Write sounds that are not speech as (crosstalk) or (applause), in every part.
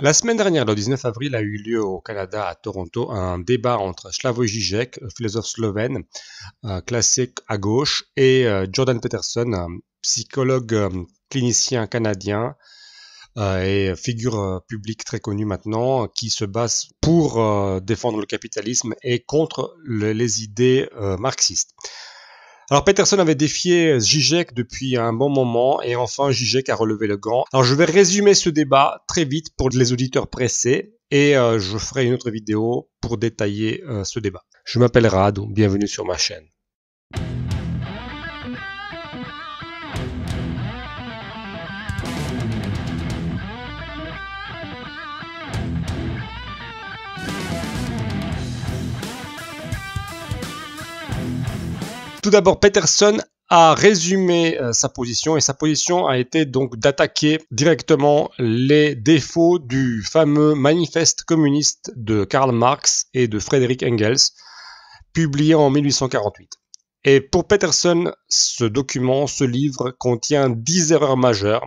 La semaine dernière, le 19 avril, a eu lieu au Canada, à Toronto, un débat entre Slavoj Žižek, philosophe slovène, euh, classé à gauche, et euh, Jordan Peterson, psychologue euh, clinicien canadien et figure publique très connue maintenant, qui se base pour défendre le capitalisme et contre les idées marxistes. Alors Peterson avait défié Zizek depuis un bon moment et enfin Zizek a relevé le gant. Alors je vais résumer ce débat très vite pour les auditeurs pressés et euh, je ferai une autre vidéo pour détailler euh, ce débat. Je m'appelle Rad, bienvenue sur ma chaîne. Tout d'abord, Peterson a résumé euh, sa position et sa position a été donc d'attaquer directement les défauts du fameux manifeste communiste de Karl Marx et de Frédéric Engels, publié en 1848. Et pour Peterson, ce document, ce livre contient 10 erreurs majeures.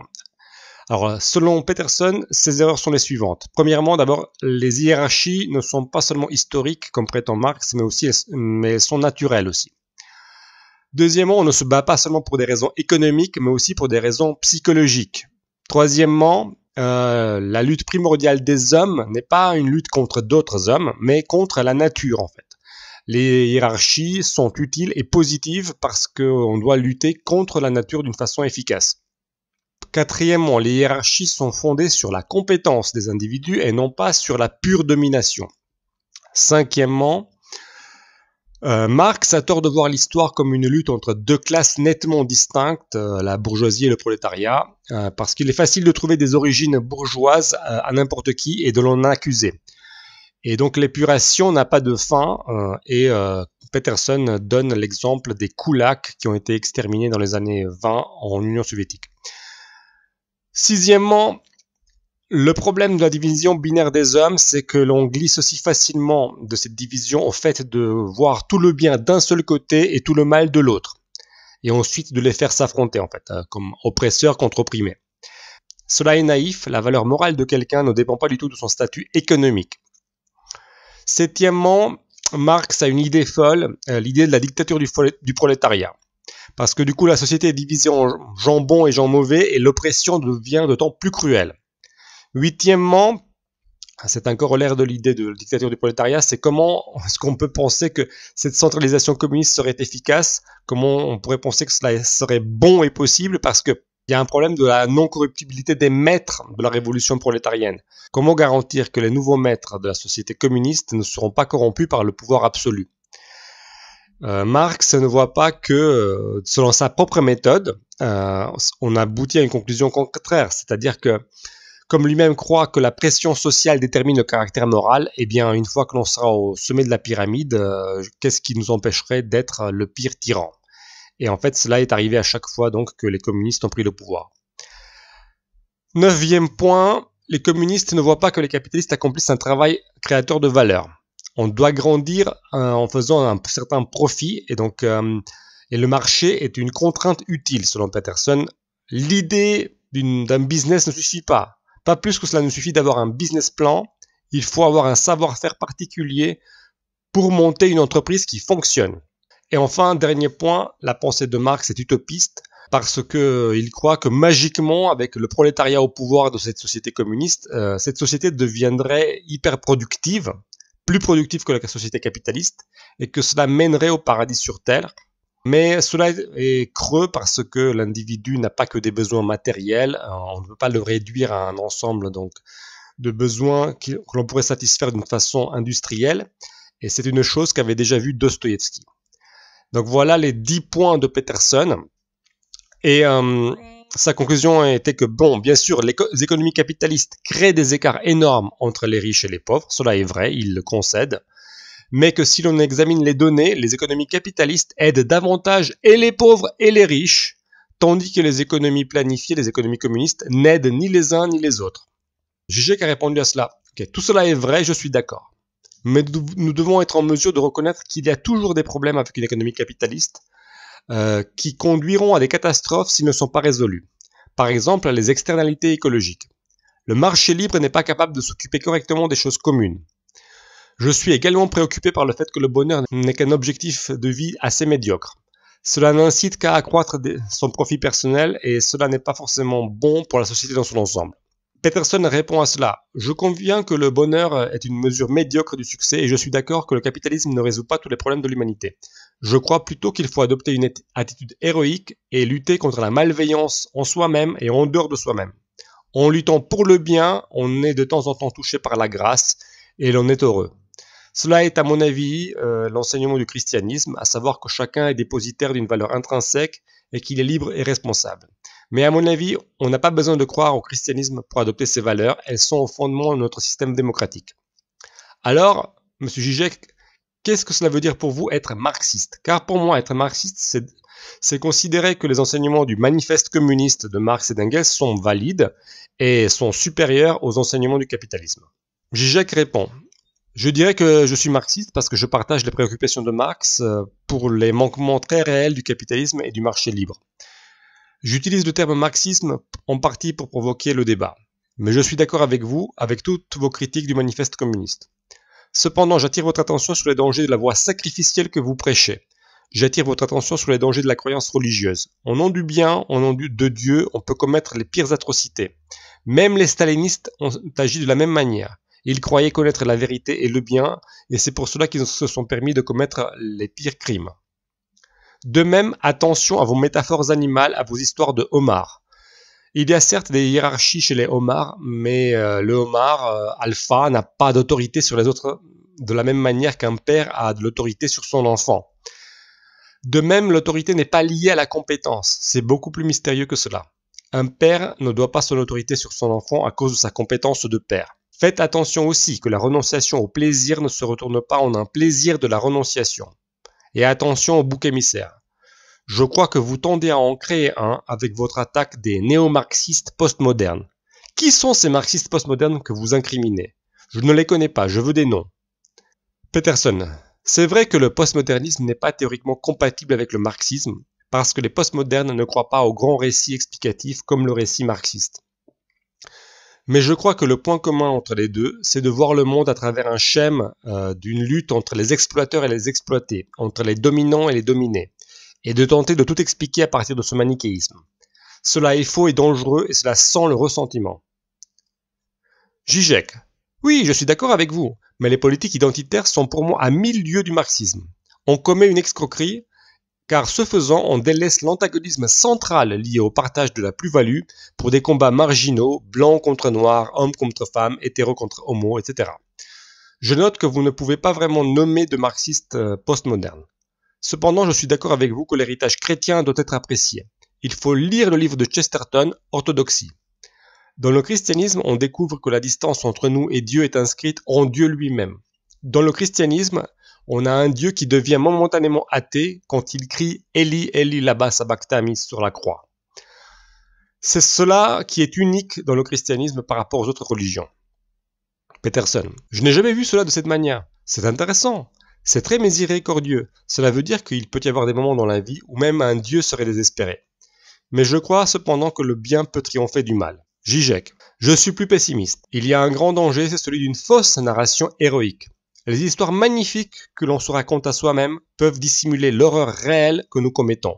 Alors, selon Peterson, ces erreurs sont les suivantes. Premièrement, d'abord, les hiérarchies ne sont pas seulement historiques, comme prétend Marx, mais, aussi, mais sont naturelles aussi. Deuxièmement, on ne se bat pas seulement pour des raisons économiques, mais aussi pour des raisons psychologiques. Troisièmement, euh, la lutte primordiale des hommes n'est pas une lutte contre d'autres hommes, mais contre la nature en fait. Les hiérarchies sont utiles et positives parce qu'on doit lutter contre la nature d'une façon efficace. Quatrièmement, les hiérarchies sont fondées sur la compétence des individus et non pas sur la pure domination. Cinquièmement, euh, Marx a tort de voir l'histoire comme une lutte entre deux classes nettement distinctes, euh, la bourgeoisie et le prolétariat, euh, parce qu'il est facile de trouver des origines bourgeoises à n'importe qui et de l'en accuser. Et donc l'épuration n'a pas de fin, et Peterson donne l'exemple des koulaks qui ont été exterminés dans les années 20 en Union soviétique. Sixièmement, le problème de la division binaire des hommes, c'est que l'on glisse aussi facilement de cette division au fait de voir tout le bien d'un seul côté et tout le mal de l'autre, et ensuite de les faire s'affronter en fait, hein, comme oppresseurs contre opprimés. Cela est naïf, la valeur morale de quelqu'un ne dépend pas du tout de son statut économique. Septièmement, Marx a une idée folle, euh, l'idée de la dictature du, prolétariat parce que du coup la société est divisée en gens bons et gens mauvais et l'oppression devient d'autant plus cruelle. Huitièmement, c'est un corollaire de l'idée de la dictature du prolétariat, c'est comment (laughs) est-ce qu'on peut penser que cette centralisation communiste serait efficace, comment on pourrait penser que cela serait bon et possible, parce qu'il y a un problème de la non-corruptibilité des maîtres de la révolution prolétarienne. Comment garantir que les nouveaux maîtres de la société communiste ne seront pas corrompus par le pouvoir absolu euh, Marx ne voit pas que, euh, selon sa propre méthode, euh, on aboutit à une conclusion contraire, c'est-à-dire que comme lui-même croit que la pression sociale détermine le caractère moral, eh bien, une fois que l'on sera au sommet de la pyramide, euh, qu'est-ce qui nous empêcherait d'être le pire tyran Et en fait, cela est arrivé à chaque fois donc que les communistes ont pris le pouvoir. Neuvième point, les communistes ne voient pas que les capitalistes accomplissent un travail créateur de valeur. On doit grandir euh, en faisant un certain profit, et donc euh, et le marché est une contrainte utile, selon Peterson. L'idée d'un business ne suffit pas pas plus que cela ne suffit d'avoir un business plan, il faut avoir un savoir-faire particulier pour monter une entreprise qui fonctionne. Et enfin, dernier point, la pensée de Marx est utopiste parce qu'il euh, croit que magiquement, avec le prolétariat au pouvoir de cette société communiste, euh, cette société deviendrait hyper productive, plus productive que la société capitaliste, et que cela mènerait au paradis sur terre, mais cela est creux parce que l'individu n'a pas que des besoins matériels. Hein, on ne peut pas le réduire à un ensemble donc de besoins que l'on pourrait satisfaire d'une façon industrielle. Et c'est une chose qu'avait déjà vu Dostoïevski. Donc voilà les dix points de Peterson. Et euh, sa conclusion était que, bon, bien sûr, les économies capitalistes créent des écarts énormes entre les riches et les pauvres. Cela est vrai, il le concède mais que si l'on examine les données, les économies capitalistes aident davantage et les pauvres et les riches, tandis que les économies planifiées, les économies communistes, n'aident ni les uns ni les autres. qui a répondu à cela. tout cela est vrai, je suis d'accord. Mais nous devons être en mesure de reconnaître qu'il y a toujours des problèmes avec une économie capitaliste euh, qui conduiront à des catastrophes s'ils ne sont pas résolus. Par exemple, les externalités écologiques. Le marché libre n'est pas capable de s'occuper correctement des choses communes. Je suis également préoccupé par le fait que le bonheur n'est qu'un objectif de vie assez médiocre. Cela n'incite qu'à accroître son profit personnel et cela n'est pas forcément bon pour la société dans son ensemble. Peterson répond à cela. Je conviens que le bonheur est une mesure médiocre du succès et je suis d'accord que le capitalisme ne résout pas tous les problèmes de l'humanité. Je crois plutôt qu'il faut adopter une attitude héroïque et lutter contre la malveillance en soi-même et en dehors de soi-même. En luttant pour le bien, on est de temps en temps touché par la grâce et l'on est heureux. Cela est, à mon avis, euh, l'enseignement du christianisme, à savoir que chacun est dépositaire d'une valeur intrinsèque et qu'il est libre et responsable. Mais à mon avis, on n'a pas besoin de croire au christianisme pour adopter ces valeurs, elles sont au fondement de notre système démocratique. Alors, Monsieur Gijek, qu'est-ce que cela veut dire pour vous être marxiste Car pour moi, être marxiste, c'est considérer que les enseignements du manifeste communiste de Marx et d'Engels sont valides et sont supérieurs aux enseignements du capitalisme. Gijek répond je dirais que je suis marxiste parce que je partage les préoccupations de Marx euh, pour les manquements très réels du capitalisme et du marché libre. J'utilise le terme marxisme en partie pour provoquer le débat, mais je suis d'accord avec vous, avec toutes vos critiques du manifeste communiste. Cependant, j'attire votre attention sur les dangers de la voie sacrificielle que vous prêchez. J'attire votre attention sur les dangers de la croyance religieuse. En nom du bien, en nom de Dieu, on peut commettre les pires atrocités. Même les stalinistes ont agi de la même manière. Ils croyaient connaître la vérité et le bien, et c'est pour cela qu'ils se sont permis de commettre les pires crimes. De même, attention à vos métaphores animales, à vos histoires de homards. Il y a certes des hiérarchies chez les homards, mais euh, le homard euh, alpha n'a pas d'autorité sur les autres de la même manière qu'un père a de l'autorité sur son enfant. De même, l'autorité n'est pas liée à la compétence, c'est beaucoup plus mystérieux que cela. Un père ne doit pas son autorité sur son enfant à cause de sa compétence de père. Faites attention aussi que la renonciation au plaisir ne se retourne pas en un plaisir de la renonciation. Et attention au bouc émissaire. Je crois que vous tendez à en créer un avec votre attaque des néo-marxistes postmodernes. Qui sont ces marxistes postmodernes que vous incriminez Je ne les connais pas, je veux des noms. Peterson. C'est vrai que le postmodernisme n'est pas théoriquement compatible avec le marxisme, parce que les postmodernes ne croient pas aux grands récits explicatifs comme le récit marxiste. Mais je crois que le point commun entre les deux, c'est de voir le monde à travers un schème euh, d'une lutte entre les exploiteurs et les exploités, entre les dominants et les dominés, et de tenter de tout expliquer à partir de ce manichéisme. Cela est faux et dangereux, et cela sent le ressentiment. Gijek, Oui, je suis d'accord avec vous, mais les politiques identitaires sont pour moi à mille lieues du marxisme. On commet une excroquerie car ce faisant on délaisse l'antagonisme central lié au partage de la plus-value pour des combats marginaux, blancs contre noir, hommes contre femmes, hétéro contre homo, etc. Je note que vous ne pouvez pas vraiment nommer de marxiste euh, postmoderne. Cependant, je suis d'accord avec vous que l'héritage chrétien doit être apprécié. Il faut lire le livre de Chesterton, Orthodoxie. Dans le christianisme, on découvre que la distance entre nous et Dieu est inscrite en Dieu lui-même. Dans le christianisme, on a un Dieu qui devient momentanément athée quand il crie Eli, Eli, labba sabachthani sur la croix. C'est cela qui est unique dans le christianisme par rapport aux autres religions. Peterson, je n'ai jamais vu cela de cette manière. C'est intéressant. C'est très miséricordieux. Cela veut dire qu'il peut y avoir des moments dans la vie où même un Dieu serait désespéré. Mais je crois cependant que le bien peut triompher du mal. Zizek, je suis plus pessimiste. Il y a un grand danger, c'est celui d'une fausse narration héroïque. Les histoires magnifiques que l'on se raconte à soi-même peuvent dissimuler l'horreur réelle que nous commettons.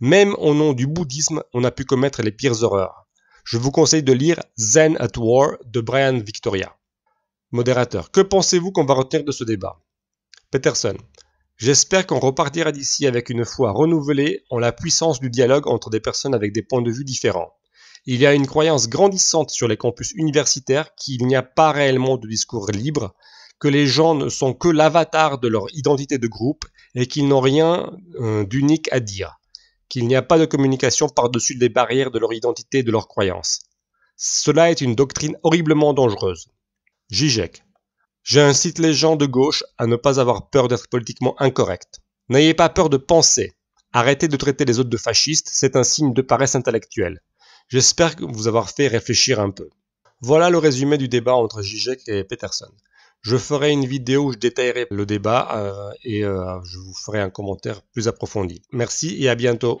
Même au nom du bouddhisme, on a pu commettre les pires horreurs. Je vous conseille de lire Zen at War de Brian Victoria. Modérateur, que pensez-vous qu'on va retenir de ce débat Peterson, j'espère qu'on repartira d'ici avec une foi renouvelée en la puissance du dialogue entre des personnes avec des points de vue différents. Il y a une croyance grandissante sur les campus universitaires qu'il n'y a pas réellement de discours libre, que les gens ne sont que l'avatar de leur identité de groupe et qu'ils n'ont rien euh, d'unique à dire, qu'il n'y a pas de communication par-dessus les barrières de leur identité et de leurs croyances. Cela est une doctrine horriblement dangereuse. Jijek. J'incite les gens de gauche à ne pas avoir peur d'être politiquement incorrect. N'ayez pas peur de penser. Arrêtez de traiter les autres de fascistes, c'est un signe de paresse intellectuelle. J'espère vous avoir fait réfléchir un peu. Voilà le résumé du débat entre Jijek et Peterson. Je ferai une vidéo où je détaillerai le débat euh, et euh, je vous ferai un commentaire plus approfondi. Merci et à bientôt.